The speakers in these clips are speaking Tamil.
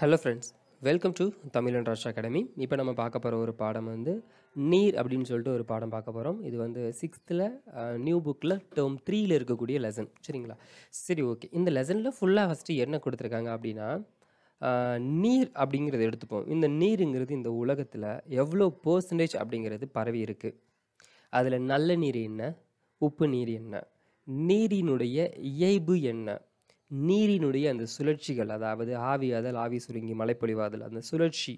hello friends welcome to Tamil and Rashtra academy இப்போ நம்ம பார்க்க போகிற ஒரு பாடம் வந்து நீர் அப்படின்னு சொல்லிட்டு ஒரு பாடம் பார்க்க போகிறோம் இது வந்து சிக்ஸ்த்தில் நியூ புக்கில் டேர்ம் த்ரீயில் இருக்கக்கூடிய லெசன் சரிங்களா சரி ஓகே இந்த லெசனில் ஃபுல்லாக ஃபஸ்ட்டு என்ன கொடுத்துருக்காங்க அப்படின்னா நீர் அப்படிங்கிறத எடுத்துப்போம் இந்த நீருங்கிறது இந்த உலகத்தில் எவ்வளோ பர்சன்டேஜ் அப்படிங்கிறது பரவி இருக்குது அதில் நல்ல நீர் என்ன உப்பு நீர் என்ன நீரினுடைய இயைபு என்ன நீரினுடைய அந்த சுழற்சிகள் அதாவது ஆவியாதல் ஆவி சுருங்கி மலைப்பொழிவாதல் அந்த சுழற்சி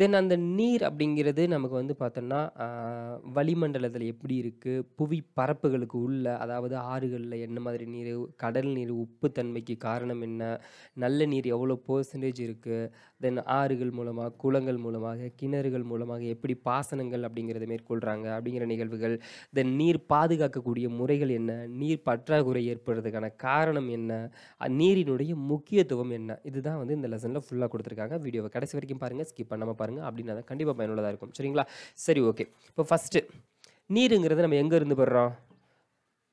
தென் அந்த நீர் அப்படிங்கிறது நமக்கு வந்து பார்த்தோம்னா வளிமண்டலத்தில் எப்படி இருக்குது புவி பரப்புகளுக்கு உள்ள அதாவது ஆறுகளில் என்ன மாதிரி நீர் கடல் நீர் உப்பு தன்மைக்கு காரணம் என்ன நல்ல நீர் எவ்வளோ பர்சன்டேஜ் இருக்குது தென் ஆறுகள் மூலமாக குளங்கள் மூலமாக கிணறுகள் மூலமாக எப்படி பாசனங்கள் அப்படிங்கிறத மேற்கொள்கிறாங்க அப்படிங்கிற நிகழ்வுகள் தென் நீர் பாதுகாக்கக்கூடிய முறைகள் என்ன நீர் பற்றாக்குறை ஏற்படுறதுக்கான காரணம் என்ன நீரினுடைய முக்கியத்துவம் என்ன இதுதான் வந்து இந்த லெசனில் ஃபுல்லாக கொடுத்துருக்காங்க வீடியோவை கடைசி வரைக்கும் பாருங்கள் ஸ்கிப் பண்ணாமல் பாருங்க அப்படின்னா தான் கண்டிப்பாக பயனுள்ளதாக இருக்கும் சரிங்களா சரி ஓகே இப்போ ஃபஸ்ட்டு நீருங்கிறது நம்ம இருந்து போடுறோம்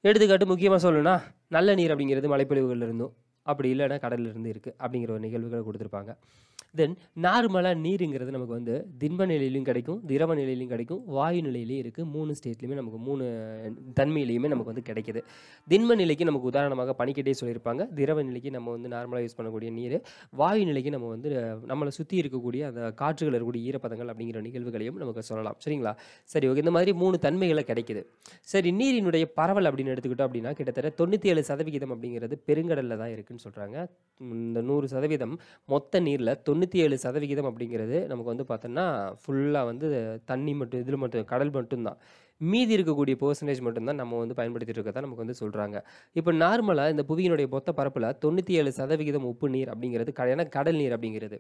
எடுத்துக்காட்டு முக்கியமாக சொல்லணும்னா நல்ல நீர் அப்படிங்கிறது மலைப்பொழிவுகள் இருந்தோம் அப்படி இல்லைன்னா கடலில் இருந்து இருக்குது அப்படிங்கிற ஒரு நிகழ்வுகளை கொடுத்துருப்பாங்க தென் நார்மலாக நீருங்கிறது நமக்கு வந்து திண்ம நிலையிலையும் கிடைக்கும் திரவ நிலையிலையும் கிடைக்கும் வாயு நிலையிலையும் இருக்குது மூணு ஸ்டேட்லேயுமே நமக்கு மூணு தன்மையிலையுமே நமக்கு வந்து கிடைக்கிது திண்ம நிலைக்கு நமக்கு உதாரணமாக பனிக்கட்டே சொல்லியிருப்பாங்க திரவ நிலைக்கு நம்ம வந்து நார்மலாக யூஸ் பண்ணக்கூடிய நீர் வாயு நிலைக்கு நம்ம வந்து நம்மளை சுற்றி இருக்கக்கூடிய அந்த காற்றுகள் இருக்கக்கூடிய ஈரப்பதங்கள் அப்படிங்கிற நிகழ்வுகளையும் நமக்கு சொல்லலாம் சரிங்களா சரி ஓகே இந்த மாதிரி மூணு தன்மைகளை கிடைக்கிது சரி நீரினுடைய பரவல் அப்படின்னு எடுத்துக்கிட்டோம் அப்படின்னா கிட்டத்தட்ட தொண்ணூற்றி ஏழு சதவிகிதம் அப்படிங்கிறது பெருங்கடலில் தான் இருக்குன்னு சொல்கிறாங்க இந்த நூறு சதவீதம் மொத்த நீரில் தொண்ணூறு தொண்ணூற்றி ஏழு சதவிகிதம் அப்படிங்கிறது நமக்கு வந்து பார்த்தோம்னா ஃபுல்லாக வந்து தண்ணி மட்டும் இதில் மட்டும் கடல் மட்டும்தான் மீதி இருக்கக்கூடிய பர்சன்டேஜ் மட்டும்தான் நம்ம வந்து பயன்படுத்திட்டு இருக்கதான் நமக்கு வந்து சொல்கிறாங்க இப்போ நார்மலாக இந்த புவியினுடைய மொத்த பரப்பில் தொண்ணூற்றி ஏழு சதவிகிதம் உப்பு நீர் அப்படிங்கிறது ஏன்னா கடல் நீர் அப்படிங்கிறது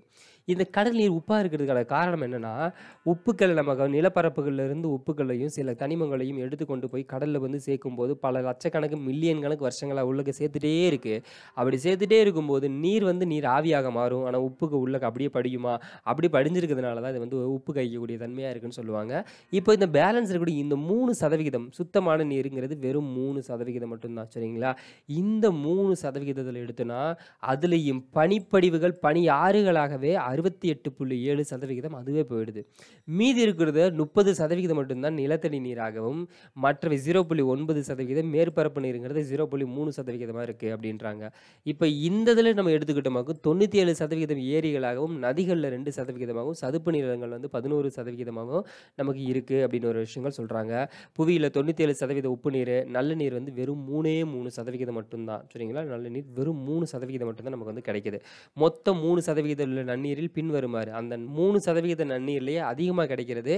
இந்த கடல் நீர் உப்பாக இருக்கிறதுக்கான காரணம் என்னென்னா உப்புக்கள் நம்ம நிலப்பரப்புகளிலிருந்து உப்புக்களையும் சில தனிமங்களையும் எடுத்து கொண்டு போய் கடலில் வந்து சேர்க்கும்போது பல லட்சக்கணக்கு மில்லியன் கணக்கு வருஷங்களாக உள்ளக்க சேர்த்துட்டே இருக்குது அப்படி சேர்த்துட்டே இருக்கும்போது நீர் வந்து நீர் ஆவியாக மாறும் ஆனால் உப்புக்கு உள்ளக்க அப்படியே படியுமா அப்படி படிஞ்சிருக்கிறதுனால தான் இது வந்து உப்பு கைக்கக்கூடிய தன்மையாக இருக்குன்னு சொல்லுவாங்க இப்போ இந்த பேலன்ஸ் இருக்கக்கூடிய இந்த மூணு சதவிகிதம் சுத்தமான நீருங்கிறது வெறும் மூணு சதவிகிதம் மட்டும்தான் சரிங்களா இந்த மூணு சதவிகிதத்தில் எடுத்தோன்னா அதுலேயும் பனிப்படிவுகள் பனி ஆறுகளாகவே அறுபத்தி எட்டு புள்ளி ஏழு சதவிகிதம் அதுவே போயிடுது மீதி இருக்கிறத முப்பது சதவிகிதம் மட்டும்தான் நிலத்தடி நீராகவும் மற்றவை ஜீரோ புள்ளி ஒன்பது சதவிகிதம் மேற்பரப்பு நீருங்கிறது ஜீரோ புள்ளி மூணு சதவிகிதமாக இருக்குது அப்படின்றாங்க இப்போ இந்த இதில் நம்ம எடுத்துக்கிட்டோமாக்கு தொண்ணூற்றி ஏழு சதவிகிதம் ஏரிகளாகவும் நதிகளில் ரெண்டு சதவிகிதமாகவும் சதுப்பு நிலங்கள் வந்து பதினோரு சதவிகிதமாகவும் நமக்கு இருக்குது அப்படின்னு ஒரு விஷயங்கள் சொல்கிறாங்க புவியில் தொண்ணூற்றி ஏழு சதவீத உப்பு நீர் நல்ல நீர் வந்து வெறும் மூணே மூணு சதவிகிதம் மட்டும்தான் சரிங்களா நல்ல நீர் வெறும் மூணு சதவிகிதம் மட்டும்தான் நமக்கு வந்து கிடைக்கிது மொத்தம் மூணு சதவிகிதம் உள்ள நன்னீரில் பின்வருமாறு அந்த மூணு சதவிகித நன்னீர்லேயே அதிகமாக கிடைக்கிறது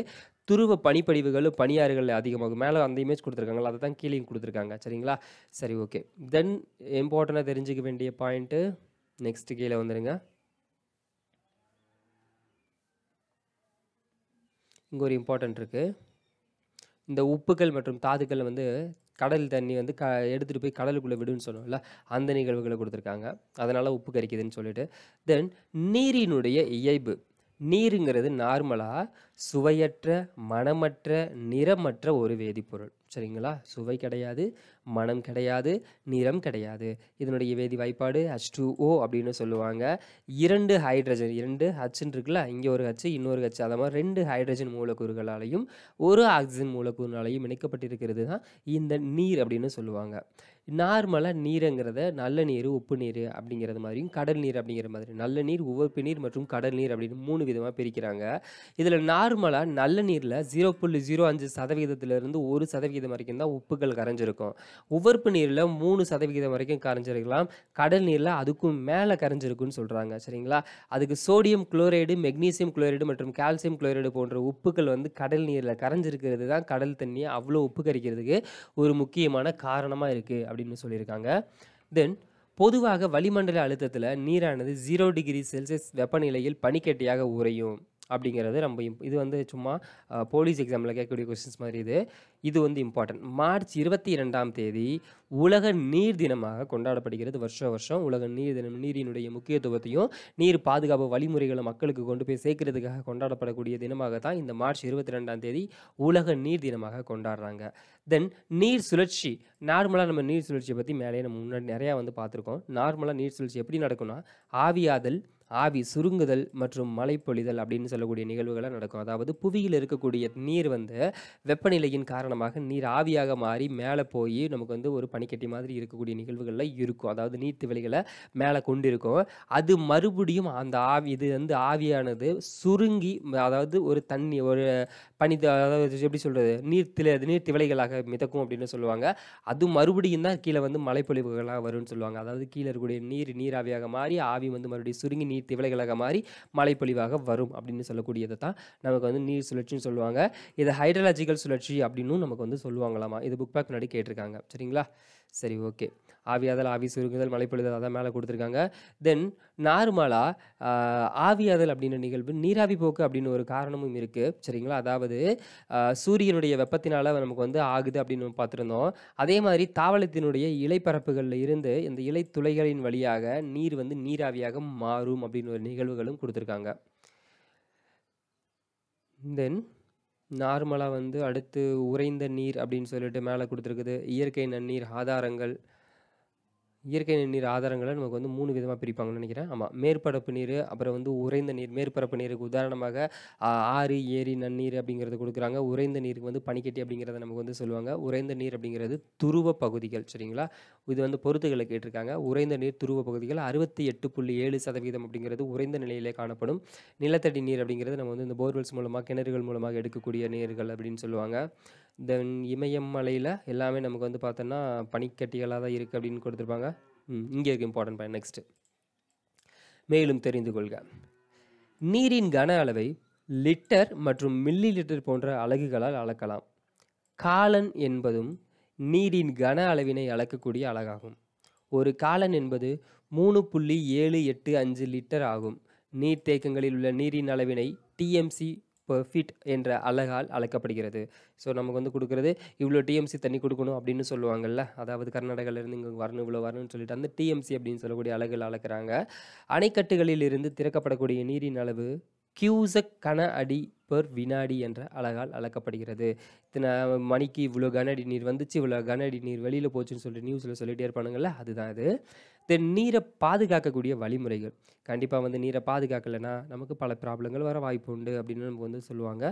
துருவ பனிப்படிவுகளும் பணியாறுகள் அதிகமாகும் மேலே அந்த இமேஜ் கொடுத்துருக்காங்களா அதை தான் கீழே கொடுத்துருக்காங்க சரிங்களா சரி ஓகே தென் இம்பார்ட்டண்டாக தெரிஞ்சுக்க வேண்டிய பாயிண்ட்டு நெக்ஸ்ட்டு கீழே வந்துடுங்க இங்கே ஒரு இம்பார்ட்டன்ட் இருக்குது இந்த உப்புக்கள் மற்றும் தாதுக்கள் வந்து கடல் தண்ணி வந்து க எடுத்துகிட்டு போய் கடலுக்குள்ளே விடுன்னு சொல்லுவோம்ல அந்த நிகழ்வுகளை கொடுத்துருக்காங்க அதனால் உப்பு கரிக்குதுன்னு சொல்லிட்டு தென் நீரினுடைய இயல்பு நீருங்கிறது நார்மலாக சுவையற்ற மனமற்ற நிறமற்ற ஒரு வேதிப்பொருள் சரிங்களா சுவை கிடையாது மனம் கிடையாது நிறம் கிடையாது இதனுடைய வேதி வாய்ப்பாடு ஹச் டூ ஓ அப்படின்னு சொல்லுவாங்க இரண்டு ஹைட்ரஜன் இரண்டு ஹச்சுன்னு இருக்குல்ல இங்கே ஒரு ஹச்சு இன்னொரு ஹச்சு அதை மாதிரி ரெண்டு ஹைட்ரஜன் மூலக்கூறுகளாலையும் ஒரு ஆக்சிஜன் மூலக்கூறுனாலையும் இணைக்கப்பட்டிருக்கிறது தான் இந்த நீர் அப்படின்னு சொல்லுவாங்க நார்மலாக நீருங்கிறத நல்ல நீர் உப்பு நீர் அப்படிங்கிறது மாதிரியும் கடல் நீர் அப்படிங்கிற மாதிரி நல்ல நீர் உவப்பு நீர் மற்றும் கடல் நீர் அப்படின்னு மூணு விதமாக பிரிக்கிறாங்க இதில் நார்மலாக நல்ல நீரில் ஜீரோ புள்ளி ஜீரோ அஞ்சு சதவீதத்திலிருந்து ஒரு சதவீதம் வரைக்கும் தான் உப்புகள் கரைஞ்சிருக்கும் உவர்ப்பு நீரில் மூணு சதவிகிதம் வரைக்கும் கரைஞ்சிருக்கலாம் கடல் நீரில் அதுக்கும் மேலே கரைஞ்சிருக்குன்னு சொல்கிறாங்க சரிங்களா அதுக்கு சோடியம் குளோரைடு மெக்னீசியம் குளோரைடு மற்றும் கால்சியம் குளோரைடு போன்ற உப்புக்கள் வந்து கடல் நீரில் கரைஞ்சிருக்கிறது தான் கடல் தண்ணியை அவ்வளோ உப்பு கரைக்கிறதுக்கு ஒரு முக்கியமான காரணமாக இருக்குது அப்படின்னு சொல்லியிருக்காங்க தென் பொதுவாக வளிமண்டல அழுத்தத்தில் நீரானது ஜீரோ டிகிரி செல்சியஸ் வெப்பநிலையில் பனிக்கட்டியாக உறையும் அப்படிங்கிறது ரொம்ப இது வந்து சும்மா போலீஸ் எக்ஸாமில் கேட்கக்கூடிய கொஸ்டின்ஸ் மாதிரி இது இது வந்து இம்பார்ட்டன்ட் மார்ச் இருபத்தி இரண்டாம் தேதி உலக நீர் தினமாக கொண்டாடப்படுகிறது வருஷம் வருஷம் உலக நீர் தினம் நீரினுடைய முக்கியத்துவத்தையும் நீர் பாதுகாப்பு வழிமுறைகளை மக்களுக்கு கொண்டு போய் சேர்க்கறதுக்காக கொண்டாடப்படக்கூடிய தினமாக தான் இந்த மார்ச் இருபத்தி ரெண்டாம் தேதி உலக நீர் தினமாக கொண்டாடுறாங்க தென் நீர் சுழற்சி நார்மலாக நம்ம நீர் சுழற்சியை பற்றி மேலேயே நம்ம முன்னாடி நிறையா வந்து பார்த்துருக்கோம் நார்மலாக நீர் சுழற்சி எப்படி நடக்கும்னா ஆவியாதல் ஆவி சுருங்குதல் மற்றும் மழை பொழிதல் அப்படின்னு சொல்லக்கூடிய நிகழ்வுகளாக நடக்கும் அதாவது புவியில் இருக்கக்கூடிய நீர் வந்து வெப்பநிலையின் காரணமாக நீர் ஆவியாக மாறி மேலே போய் நமக்கு வந்து ஒரு பனிக்கட்டி மாதிரி இருக்கக்கூடிய நிகழ்வுகளில் இருக்கும் அதாவது விலைகளை மேலே கொண்டு இருக்கும் அது மறுபடியும் அந்த ஆவி இது வந்து ஆவியானது சுருங்கி அதாவது ஒரு தண்ணி ஒரு பனித அதாவது எப்படி சொல்கிறது நீர் தில நீர் திவலைகளாக மிதக்கும் அப்படின்னு சொல்லுவாங்க அது மறுபடியும் தான் கீழே வந்து மலைப்பொழிவுகளாக வரும்னு சொல்லுவாங்க அதாவது கீழே இருக்கக்கூடிய நீர் நீராவியாக மாறி ஆவி வந்து மறுபடியும் சுருங்கி நீர் திவலைகளாக மாறி மலைப்பொழிவாக வரும் அப்படின்னு சொல்லக்கூடியதை தான் நமக்கு வந்து நீர் சுழற்சின்னு சொல்லுவாங்க இதை ஹைட்ரலாஜிக்கல் சுழற்சி அப்படின்னு நமக்கு வந்து சொல்லுவாங்களாமா இது புக் பேக் முன்னாடி கேட்டிருக்காங்க சரிங்களா சரி ஓகே ஆவியாதல் ஆவி சுருங்குதல் மலைப்பொழுதல் அதான் மேலே கொடுத்துருக்காங்க தென் நார்மலாக ஆவியாதல் அப்படின்ற நிகழ்வு நீராவி போக்கு அப்படின்னு ஒரு காரணமும் இருக்குது சரிங்களா அதாவது சூரியனுடைய வெப்பத்தினால் நமக்கு வந்து ஆகுது அப்படின்னு பார்த்துருந்தோம் அதே மாதிரி தாவளத்தினுடைய இலைப்பரப்புகளில் இருந்து இந்த இலை துளைகளின் வழியாக நீர் வந்து நீராவியாக மாறும் அப்படின்னு ஒரு நிகழ்வுகளும் கொடுத்துருக்காங்க தென் நார்மலாக வந்து அடுத்து உறைந்த நீர் அப்படின்னு சொல்லிட்டு மேலே கொடுத்துருக்குது இயற்கை நன்னீர் ஆதாரங்கள் இயற்கை நீர் ஆதாரங்களை நமக்கு வந்து மூணு விதமாக பிரிப்பாங்கன்னு நினைக்கிறேன் ஆமாம் மேற்பரப்பு நீர் அப்புறம் வந்து உறைந்த நீர் மேற்பரப்பு நீருக்கு உதாரணமாக ஆறு ஏரி நன்னீர் அப்படிங்கிறது கொடுக்குறாங்க உறைந்த நீருக்கு வந்து பனிக்கட்டி அப்படிங்கிறத நமக்கு வந்து சொல்லுவாங்க உறைந்த நீர் அப்படிங்கிறது துருவ பகுதிகள் சரிங்களா இது வந்து பொருத்துகளை கேட்டிருக்காங்க உறைந்த நீர் துருவ பகுதிகள் அறுபத்தி எட்டு புள்ளி ஏழு சதவீதம் அப்படிங்கிறது உறைந்த நிலையிலே காணப்படும் நிலத்தடி நீர் அப்படிங்கிறது நம்ம வந்து இந்த போர்வெல்ஸ் மூலமாக கிணறுகள் மூலமாக எடுக்கக்கூடிய நீர்கள் அப்படின்னு சொல்லுவாங்க தென் இமயமலையில் எல்லாமே நமக்கு வந்து பார்த்தோன்னா பனிக்கட்டிகளாக தான் இருக்குது அப்படின்னு கொடுத்துருப்பாங்க இங்கே இருக்கு இம்பார்ட்டன் பாயிண்ட் நெக்ஸ்ட்டு மேலும் தெரிந்து கொள்க நீரின் கன அளவை லிட்டர் மற்றும் மில்லி லிட்டர் போன்ற அலகுகளால் அளக்கலாம் காலன் என்பதும் நீரின் கன அளவினை அளக்கக்கூடிய அலகாகும் ஒரு காலன் என்பது மூணு புள்ளி ஏழு எட்டு அஞ்சு லிட்டர் ஆகும் நீர்த்தேக்கங்களில் உள்ள நீரின் அளவினை டிஎம்சி ஃபீட் என்ற அழகால் அழைக்கப்படுகிறது ஸோ நமக்கு வந்து கொடுக்குறது இவ்வளோ டிஎம்சி தண்ணி கொடுக்கணும் அப்படின்னு சொல்லுவாங்கள்ல அதாவது கர்நாடகாவிலேருந்து இங்கே வரணும் இவ்வளோ வரணும்னு சொல்லிட்டு அந்த டிஎம்சி அப்படின்னு சொல்லக்கூடிய அழகில் அணைக்கட்டுகளில் இருந்து திறக்கப்படக்கூடிய நீரின் அளவு கியூசக் கன அடி பெர் வினாடி என்ற அழகால் அளக்கப்படுகிறது இத்தனை மணிக்கு இவ்வளோ கனடி நீர் வந்துச்சு இவ்வளோ கனடி நீர் வெளியில் போச்சுன்னு சொல்லிட்டு நியூஸில் சொல்லிகிட்டே இருப்பானுங்கள அதுதான் அது தென் நீரை பாதுகாக்கக்கூடிய வழிமுறைகள் கண்டிப்பாக வந்து நீரை பாதுகாக்கலைன்னா நமக்கு பல ப்ராப்ளங்கள் வர வாய்ப்பு உண்டு அப்படின்னு நமக்கு வந்து சொல்லுவாங்க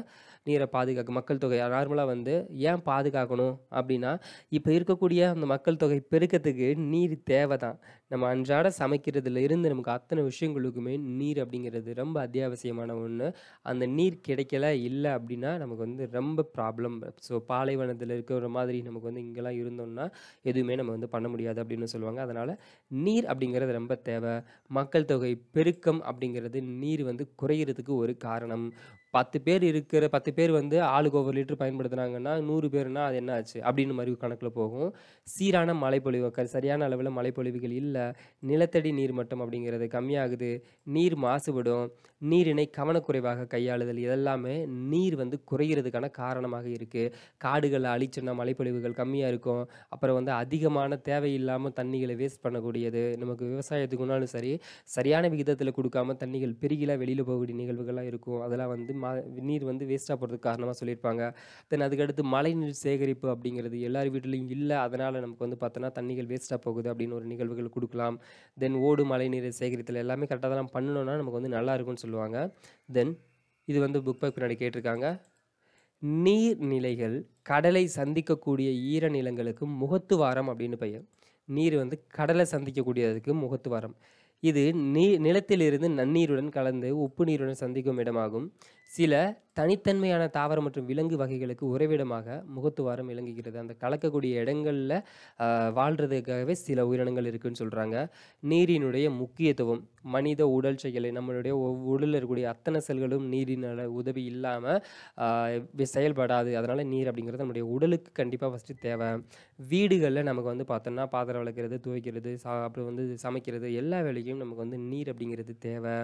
நீரை பாதுகாக்க மக்கள் தொகை நார்மலாக வந்து ஏன் பாதுகாக்கணும் அப்படின்னா இப்போ இருக்கக்கூடிய அந்த மக்கள் தொகை பெருக்கத்துக்கு நீர் தேவை தான் நம்ம அன்றாட சமைக்கிறதுல இருந்து நமக்கு அத்தனை விஷயங்களுக்குமே நீர் அப்படிங்கிறது ரொம்ப அத்தியாவசியமான ஒன்று அந்த நீர் கிடைக்க கிடைக்கல இல்லை அப்படின்னா நமக்கு வந்து ரொம்ப ப்ராப்ளம் ஸோ பாலைவனத்தில் இருக்கிற மாதிரி நமக்கு வந்து இங்கெல்லாம் இருந்தோம்னா எதுவுமே நம்ம வந்து பண்ண முடியாது அப்படின்னு சொல்லுவாங்க அதனால் நீர் அப்படிங்கிறது ரொம்ப தேவை மக்கள் தொகை பெருக்கம் அப்படிங்கிறது நீர் வந்து குறையிறதுக்கு ஒரு காரணம் பத்து பேர் இருக்கிற பத்து பேர் வந்து ஆளுக்கு ஒவ்வொரு லிட்டர் பயன்படுத்துனாங்கன்னா நூறு பேர்னா அது என்ன ஆச்சு அப்படின்னு மாதிரி கணக்கில் போகும் சீரான மழைப்பொழிவு சரியான அளவில் மழைப்பொழிவுகள் இல்லை நிலத்தடி நீர் மட்டம் அப்படிங்கிறது கம்மியாகுது நீர் மாசுபடும் நீரினை கவனக்குறைவாக கையாளுதல் இதெல்லாமே நீர் வந்து குறைகிறதுக்கான காரணமாக இருக்குது காடுகளை அழிச்சோன்னா மழைப்பொழிவுகள் கம்மியாக இருக்கும் அப்புறம் வந்து அதிகமான தேவையில்லாமல் தண்ணிகளை வேஸ்ட் பண்ணக்கூடியது நமக்கு விவசாயத்துக்குனாலும் சரி சரியான விகிதத்தில் கொடுக்காம தண்ணிகள் பெருகில வெளியில் போகக்கூடிய நிகழ்வுகள்லாம் இருக்கும் அதெல்லாம் வந்து மா நீர் வந்து வேஸ்ட்டாக போகிறதுக்கு காரணமாக சொல்லியிருப்பாங்க தென் அதுக்கடுத்து மழைநீர் சேகரிப்பு அப்படிங்கிறது எல்லார் வீட்டிலையும் இல்லை அதனால் நமக்கு வந்து பார்த்தோன்னா தண்ணிகள் வேஸ்ட்டாக போகுது அப்படின்னு ஒரு நிகழ்வுகள் கொடுக்கலாம் தென் ஓடு மழைநீர் சேகரித்தல் எல்லாமே கரெக்டாக தான் பண்ணணும்னா நமக்கு வந்து நல்லா இருக்கும்னு சொல்லுவாங்க தென் இது வந்து புக் பேக் பின்னாடி கேட்டிருக்காங்க நீர்நிலைகள் கடலை சந்திக்கக்கூடிய ஈரநிலங்களுக்கு வாரம் அப்படின்னு பெயர் நீர் வந்து கடலை சந்திக்கக்கூடியதுக்கு முகத்து வாரம் இது நீ நிலத்திலிருந்து நன்னீருடன் கலந்து உப்பு நீருடன் சந்திக்கும் இடமாகும் சில தனித்தன்மையான தாவரம் மற்றும் விலங்கு வகைகளுக்கு உறைவிடமாக முகத்துவாரம் விளங்குகிறது அந்த கலக்கக்கூடிய இடங்களில் வாழ்கிறதுக்காகவே சில உயிரினங்கள் இருக்குதுன்னு சொல்கிறாங்க நீரினுடைய முக்கியத்துவம் மனித உடல் செயலை நம்மளுடைய உடலில் இருக்கக்கூடிய அத்தனை செல்களும் நீரின உதவி இல்லாமல் செயல்படாது அதனால் நீர் அப்படிங்கிறது நம்முடைய உடலுக்கு கண்டிப்பாக ஃபஸ்ட்டு தேவை வீடுகளில் நமக்கு வந்து பார்த்தோம்னா பாத்திரம் வளர்க்குறது துவைக்கிறது சா அப்புறம் வந்து சமைக்கிறது எல்லா வேலைக்கும் நமக்கு வந்து நீர் அப்படிங்கிறது தேவை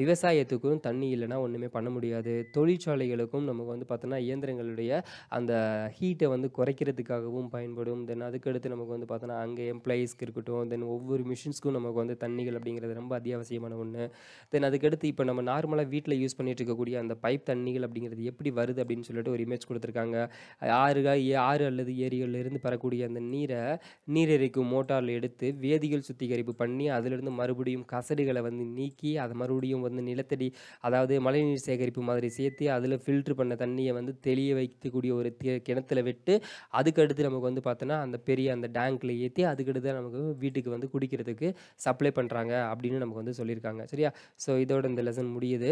விவசாயத்துக்கும் தண்ணி இல்லைன்னா ஒன்றுமே பண்ண முடியாது தொழிற்சாலை தொழிற்சாலைகளுக்கும் நமக்கு வந்து பார்த்தோன்னா இயந்திரங்களுடைய அந்த ஹீட்டை வந்து குறைக்கிறதுக்காகவும் பயன்படும் தென் அதுக்கடுத்து நமக்கு வந்து பார்த்தோன்னா அங்கே எம்ப்ளாயீஸ்க்கு இருக்கட்டும் தென் ஒவ்வொரு மிஷின்ஸ்க்கும் நமக்கு வந்து தண்ணிகள் அப்படிங்கிறது ரொம்ப அத்தியாவசியமான ஒன்று தென் அதுக்கடுத்து இப்போ நம்ம நார்மலாக வீட்டில் யூஸ் பண்ணிட்டு இருக்கக்கூடிய அந்த பைப் தண்ணிகள் அப்படிங்கிறது எப்படி வருது அப்படின்னு சொல்லிட்டு ஒரு இமேஜ் கொடுத்துருக்காங்க ஆறு ஆறு அல்லது ஏரிகளிலிருந்து பெறக்கூடிய அந்த நீரை நீரிறைக்கும் மோட்டாரில் எடுத்து வேதிகள் சுத்திகரிப்பு பண்ணி அதிலிருந்து மறுபடியும் கசடுகளை வந்து நீக்கி அதை மறுபடியும் வந்து நிலத்தடி அதாவது மழைநீர் சேகரிப்பு மாதிரி சேர்த்து அதில் ஃபில்ட்ரு பண்ண தண்ணியை வந்து தெளிய வைக்கக்கூடிய ஒரு கிணத்துல விட்டு அதுக்கடுத்து நமக்கு வந்து பார்த்தோன்னா அந்த பெரிய அந்த டேங்க்கில் ஏற்றி அதுக்கடுத்து நமக்கு வீட்டுக்கு வந்து குடிக்கிறதுக்கு சப்ளை பண்ணுறாங்க அப்படின்னு நமக்கு வந்து சொல்லியிருக்காங்க சரியா ஸோ இதோட இந்த லெசன் முடியுது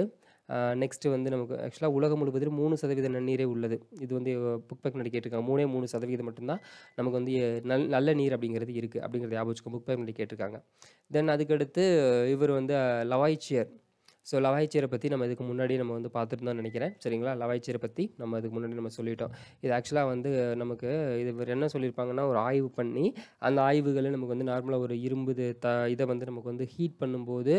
நெக்ஸ்ட்டு வந்து நமக்கு ஆக்சுவலாக உலகம் முழுவதும் மூணு சதவீத நன்னீரே உள்ளது இது வந்து புக் பேக் கேட்டிருக்காங்க மூணே மூணு சதவீதம் மட்டும்தான் நமக்கு வந்து நல் நல்ல நீர் அப்படிங்கிறது இருக்குது அப்படிங்கிறத ஞாபகம் புக் பேக் கேட்டிருக்காங்க தென் அதுக்கடுத்து இவர் வந்து லவாய்ச்சியர் ஸோ லவாய்ச்சீரை பற்றி நம்ம இதுக்கு முன்னாடி நம்ம வந்து பார்த்துட்டு தான் நினைக்கிறேன் சரிங்களா லவாய்ச்சீரை பற்றி நம்ம இதுக்கு முன்னாடி நம்ம சொல்லிட்டோம் இது ஆக்சுவலாக வந்து நமக்கு இது என்ன சொல்லியிருப்பாங்கன்னா ஒரு ஆய்வு பண்ணி அந்த ஆய்வுகளை நமக்கு வந்து நார்மலாக ஒரு இரும்பு த இதை வந்து நமக்கு வந்து ஹீட் பண்ணும்போது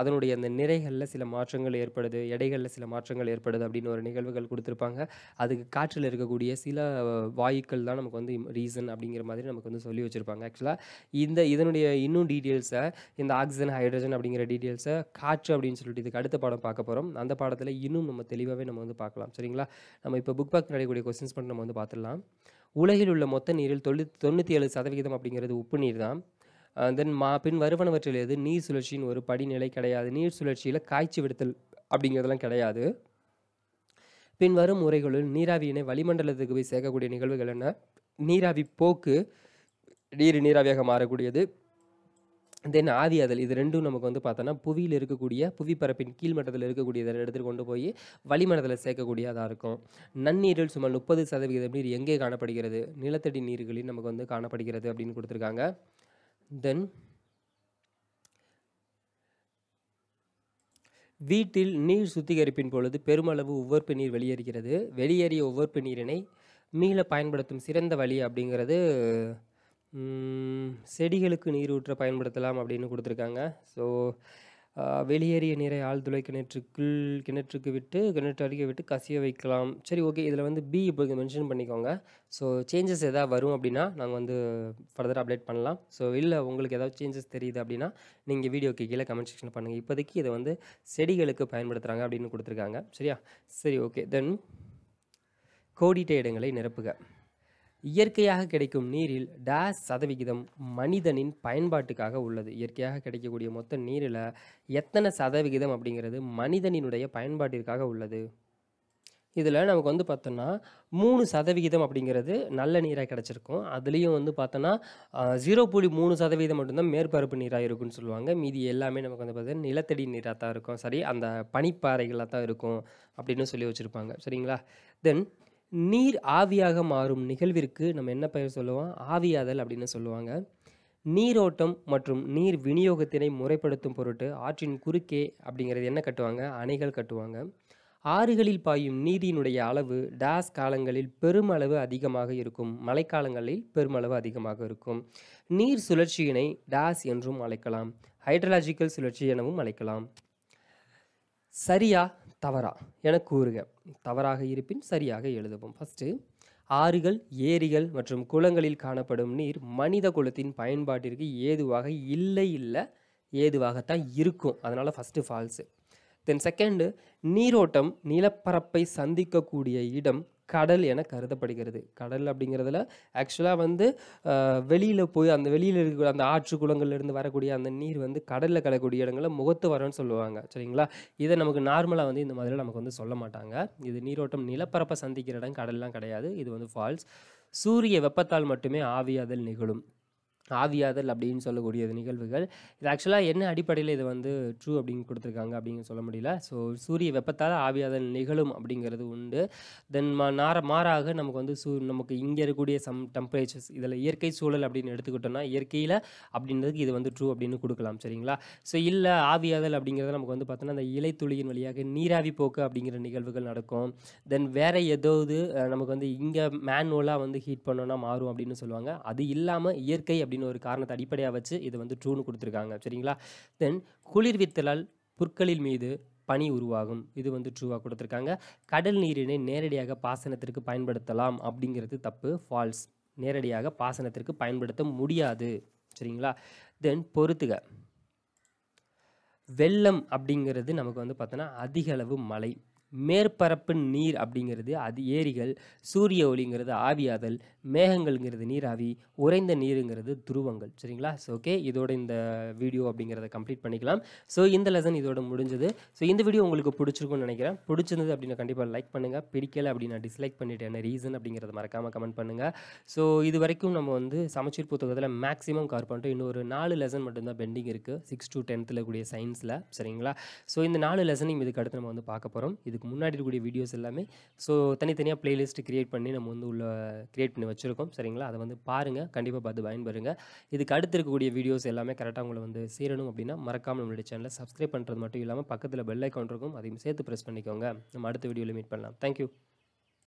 அதனுடைய அந்த நிறைகளில் சில மாற்றங்கள் ஏற்படுது எடைகளில் சில மாற்றங்கள் ஏற்படுது அப்படின்னு ஒரு நிகழ்வுகள் கொடுத்துருப்பாங்க அதுக்கு காற்றில் இருக்கக்கூடிய சில வாயுக்கள் தான் நமக்கு வந்து ரீசன் அப்படிங்கிற மாதிரி நமக்கு வந்து சொல்லி வச்சுருப்பாங்க ஆக்சுவலாக இந்த இதனுடைய இன்னும் டீட்டெயில்ஸை இந்த ஆக்சிஜன் ஹைட்ரஜன் அப்படிங்கிற டீட்டெயில்ஸை காற்று அப்படின்னு சொல்லிட்டு இதுக்கு அடுத்த பாடம் பார்க்க போகிறோம் அந்த பாடத்தில் இன்னும் நம்ம தெளிவாகவே நம்ம வந்து பார்க்கலாம் சரிங்களா நம்ம இப்போ புக் பேக் நடக்கக்கூடிய கொஸ்டின்ஸ் மட்டும் நம்ம வந்து பார்த்துடலாம் உலகில் உள்ள மொத்த நீரில் தொழில் தொண்ணூற்றி ஏழு சதவிகிதம் அப்படிங்கிறது உப்பு நீர் தான் தென் மா பின் வருவனவற்றில் எது நீர் சுழற்சியின் ஒரு படிநிலை கிடையாது நீர் சுழற்சியில் காய்ச்சி விடுத்தல் அப்படிங்கிறதெல்லாம் கிடையாது பின்வரும் முறைகளில் நீராவியினை வளிமண்டலத்துக்கு போய் சேர்க்கக்கூடிய நிகழ்வுகள் என்ன நீராவி போக்கு நீர் நீராவியாக மாறக்கூடியது தென் ஆதி அதல் இது ரெண்டும் நமக்கு வந்து பார்த்தோன்னா புவியில் இருக்கக்கூடிய புவிப்பரப்பின் கீழ்மட்டத்தில் இருக்கக்கூடிய எடுத்துகிட்டு கொண்டு போய் வளிமண்டலத்தில் சேர்க்கக்கூடியதாக இருக்கும் நன்னீரில் சுமார் முப்பது சதவிகிதம் நீர் எங்கே காணப்படுகிறது நிலத்தடி நீர்களில் நமக்கு வந்து காணப்படுகிறது அப்படின்னு கொடுத்துருக்காங்க தென் வீட்டில் நீர் சுத்திகரிப்பின் பொழுது பெருமளவு உவர்ப்பு நீர் வெளியேறுகிறது வெளியேறிய உவர்ப்பு நீரினை மீள பயன்படுத்தும் சிறந்த வழி அப்படிங்கிறது செடிகளுக்கு நீர் ஊற்ற பயன்படுத்தலாம் அப்படின்னு கொடுத்துருக்காங்க ஸோ வெளியேறிய நீரை ஆழ்துளை கிணற்றுக்குள் கிணற்றுக்கு விட்டு கிணற்று அருகே விட்டு கசிய வைக்கலாம் சரி ஓகே இதில் வந்து பி இப்போ மென்ஷன் பண்ணிக்கோங்க ஸோ சேஞ்சஸ் எதாவது வரும் அப்படின்னா நாங்கள் வந்து ஃபர்தர் அப்டேட் பண்ணலாம் ஸோ இல்லை உங்களுக்கு ஏதாவது சேஞ்சஸ் தெரியுது அப்படின்னா நீங்கள் வீடியோக்கு கீழே கமெண்ட் செக்ஷன் பண்ணுங்கள் இப்போதைக்கு இதை வந்து செடிகளுக்கு பயன்படுத்துகிறாங்க அப்படின்னு கொடுத்துருக்காங்க சரியா சரி ஓகே தென் கோடிட்ட இடங்களை நிரப்புக இயற்கையாக கிடைக்கும் நீரில் டேஸ் சதவிகிதம் மனிதனின் பயன்பாட்டுக்காக உள்ளது இயற்கையாக கிடைக்கக்கூடிய மொத்த நீரில் எத்தனை சதவிகிதம் அப்படிங்கிறது மனிதனினுடைய பயன்பாட்டிற்காக உள்ளது இதில் நமக்கு வந்து பார்த்தோன்னா மூணு சதவிகிதம் அப்படிங்கிறது நல்ல நீராக கிடச்சிருக்கும் அதுலேயும் வந்து பார்த்தோன்னா ஜீரோ புள்ளி மூணு சதவீதம் மட்டும்தான் மேற்பரப்பு நீராக இருக்கும்னு சொல்லுவாங்க மீதி எல்லாமே நமக்கு வந்து பார்த்தீங்கன்னா நிலத்தடி நீராக தான் இருக்கும் சரி அந்த பனிப்பாறைகளாக தான் இருக்கும் அப்படின்னு சொல்லி வச்சுருப்பாங்க சரிங்களா தென் நீர் ஆவியாக மாறும் நிகழ்விற்கு நம்ம என்ன பெயர் சொல்லுவோம் ஆவியாதல் அப்படின்னு சொல்லுவாங்க நீரோட்டம் மற்றும் நீர் விநியோகத்தினை முறைப்படுத்தும் பொருட்டு ஆற்றின் குறுக்கே அப்படிங்கிறது என்ன கட்டுவாங்க அணைகள் கட்டுவாங்க ஆறுகளில் பாயும் நீரினுடைய அளவு டேஸ் காலங்களில் பெருமளவு அதிகமாக இருக்கும் மழைக்காலங்களில் பெருமளவு அதிகமாக இருக்கும் நீர் சுழற்சியினை டேஸ் என்றும் அழைக்கலாம் ஹைட்ரலாஜிக்கல் சுழற்சி எனவும் அழைக்கலாம் சரியா தவறா என கூறுக தவறாக இருப்பின் சரியாக எழுதுவோம் ஃபஸ்ட்டு ஆறுகள் ஏரிகள் மற்றும் குளங்களில் காணப்படும் நீர் மனித குலத்தின் பயன்பாட்டிற்கு ஏதுவாக இல்லை இல்லை ஏதுவாகத்தான் இருக்கும் அதனால் ஃபஸ்ட்டு ஃபால்ஸு தென் செகண்டு நீரோட்டம் நிலப்பரப்பை சந்திக்கக்கூடிய இடம் கடல் என கருதப்படுகிறது கடல் அப்படிங்கிறதுல ஆக்சுவலாக வந்து வெளியில் போய் அந்த வெளியில் இருக்கக்கூடிய அந்த ஆற்று குளங்கள்லேருந்து வரக்கூடிய அந்த நீர் வந்து கடலில் கலக்கூடிய இடங்களில் முகத்து வரோன்னு சொல்லுவாங்க சரிங்களா இதை நமக்கு நார்மலாக வந்து இந்த மாதிரிலாம் நமக்கு வந்து சொல்ல மாட்டாங்க இது நீரோட்டம் நிலப்பரப்பை சந்திக்கிற இடம் கடல்லாம் கிடையாது இது வந்து ஃபால்ஸ் சூரிய வெப்பத்தால் மட்டுமே ஆவியாதல் நிகழும் ஆவியாதல் அப்படின்னு சொல்லக்கூடியது நிகழ்வுகள் இது ஆக்சுவலாக என்ன அடிப்படையில் இது வந்து ட்ரூ அப்படின்னு கொடுத்துருக்காங்க அப்படின்னு சொல்ல முடியல ஸோ சூரிய வெப்பத்தால் ஆவியாதல் நிகழும் அப்படிங்கிறது உண்டு தென் மா நார மாறாக நமக்கு வந்து சூ நமக்கு இங்கே இருக்கக்கூடிய சம் டெம்பரேச்சர்ஸ் இதில் இயற்கை சூழல் அப்படின்னு எடுத்துக்கிட்டோம்னா இயற்கையில் அப்படின்றதுக்கு இது வந்து ட்ரூ அப்படின்னு கொடுக்கலாம் சரிங்களா ஸோ இல்லை ஆவியாதல் அப்படிங்கிறது நமக்கு வந்து பார்த்தோன்னா அந்த இலை துளியின் வழியாக நீராவி போக்கு அப்படிங்கிற நிகழ்வுகள் நடக்கும் தென் வேறு ஏதாவது நமக்கு வந்து இங்கே மேனுவலாக வந்து ஹீட் பண்ணோன்னா மாறும் அப்படின்னு சொல்லுவாங்க அது இல்லாமல் இயற்கை அப்படின்னு அப்படின்னு ஒரு காரணத்தை அடிப்படையாக வச்சு இதை வந்து ட்ரூன்னு கொடுத்துருக்காங்க சரிங்களா தென் குளிர்வித்தலால் புற்களில் மீது பனி உருவாகும் இது வந்து ட்ரூவாக கொடுத்துருக்காங்க கடல் நீரினை நேரடியாக பாசனத்திற்கு பயன்படுத்தலாம் அப்படிங்கிறது தப்பு ஃபால்ஸ் நேரடியாக பாசனத்திற்கு பயன்படுத்த முடியாது சரிங்களா தென் பொறுத்துக வெள்ளம் அப்படிங்கிறது நமக்கு வந்து பார்த்தோன்னா அதிக அளவு மழை மேற்பரப்பு நீர் அப்படிங்கிறது அது ஏரிகள் சூரிய ஒளிங்கிறது ஆவியாதல் மேகங்கள்ங்கிறது நீராவி உறைந்த நீருங்கிறது துருவங்கள் சரிங்களா ஸோ ஓகே இதோட இந்த வீடியோ அப்படிங்கிறத கம்ப்ளீட் பண்ணிக்கலாம் ஸோ இந்த லெசன் இதோட முடிஞ்சது ஸோ இந்த வீடியோ உங்களுக்கு பிடிச்சிருக்கும்னு நினைக்கிறேன் பிடிச்சிருந்தது அப்படின்னா கண்டிப்பாக லைக் பண்ணுங்கள் பிடிக்கல அப்படின்னா டிஸ்லைக் பண்ணிவிட்டு என்ன ரீசன் அப்படிங்கிறத மறக்காமல் கமெண்ட் பண்ணுங்கள் ஸோ இது வரைக்கும் நம்ம வந்து சமச்சீர் புத்தகத்தில் மேக்ஸிமம் கவர் பண்ணிட்டு இன்னொரு நாலு லெசன் மட்டும்தான் பெண்டிங் இருக்குது சிக்ஸ் டு டென்த்தில் கூடிய சயின்ஸில் சரிங்களா ஸோ இந்த நாலு லெசனையும் இதுக்கு அடுத்து நம்ம வந்து பார்க்க போகிறோம் இதுக்கு முன்னாடி இருக்கக்கூடிய வீடியோஸ் எல்லாமே ஸோ தனித்தனியாக பிளேலிஸ்ட் கிரியேட் பண்ணி நம்ம வந்து உள்ள கிரியேட் பண்ணி வச்சுருக்கோம் சரிங்களா அதை வந்து பாருங்கள் கண்டிப்பாக பார்த்து பயன்பெறுங்க இதுக்கு அடுத்து இருக்கக்கூடிய வீடியோஸ் எல்லாமே கரெக்டாக உங்களை வந்து சேரணும் அப்படின்னா மறக்காமல் நம்மளுடைய சேனலை சப்ஸ்கிரைப் பண்ணுறது மட்டும் இல்லாமல் பக்கத்தில் பெல் ஐக்கான் இருக்கும் அதையும் சேர்த்து ப்ரெஸ் பண்ணிக்கோங்க நம்ம அடுத்த வீடியோவில் மீட் பண்ணலாம் தேங்க்யூ